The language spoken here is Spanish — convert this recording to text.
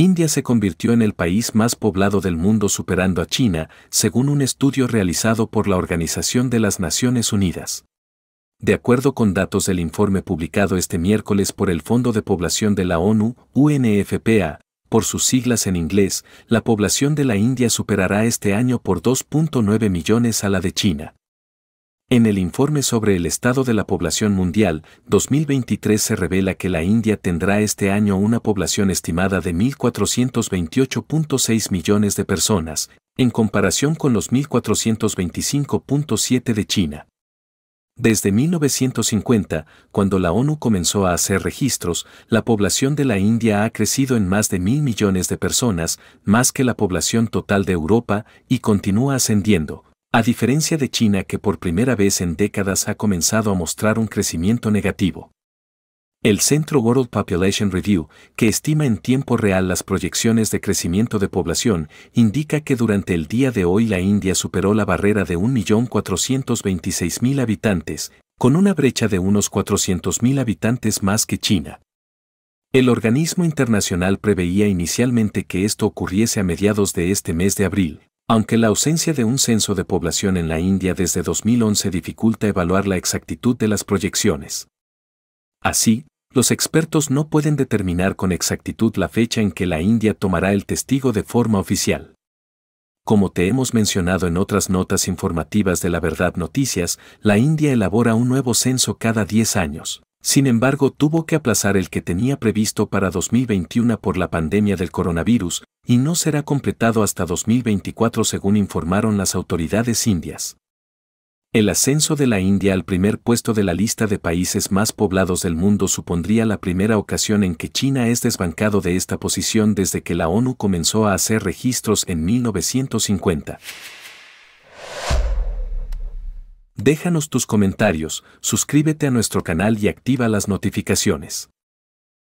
India se convirtió en el país más poblado del mundo superando a China, según un estudio realizado por la Organización de las Naciones Unidas. De acuerdo con datos del informe publicado este miércoles por el Fondo de Población de la ONU, UNFPA, por sus siglas en inglés, la población de la India superará este año por 2.9 millones a la de China. En el informe sobre el estado de la población mundial 2023 se revela que la India tendrá este año una población estimada de 1.428.6 millones de personas, en comparación con los 1.425.7 de China. Desde 1950, cuando la ONU comenzó a hacer registros, la población de la India ha crecido en más de 1.000 millones de personas, más que la población total de Europa, y continúa ascendiendo, a diferencia de China que por primera vez en décadas ha comenzado a mostrar un crecimiento negativo. El Centro World Population Review, que estima en tiempo real las proyecciones de crecimiento de población, indica que durante el día de hoy la India superó la barrera de 1.426.000 habitantes, con una brecha de unos 400.000 habitantes más que China. El organismo internacional preveía inicialmente que esto ocurriese a mediados de este mes de abril, aunque la ausencia de un censo de población en la India desde 2011 dificulta evaluar la exactitud de las proyecciones. Así, los expertos no pueden determinar con exactitud la fecha en que la India tomará el testigo de forma oficial. Como te hemos mencionado en otras notas informativas de la Verdad Noticias, la India elabora un nuevo censo cada 10 años. Sin embargo, tuvo que aplazar el que tenía previsto para 2021 por la pandemia del coronavirus, y no será completado hasta 2024 según informaron las autoridades indias. El ascenso de la India al primer puesto de la lista de países más poblados del mundo supondría la primera ocasión en que China es desbancado de esta posición desde que la ONU comenzó a hacer registros en 1950. Déjanos tus comentarios, suscríbete a nuestro canal y activa las notificaciones.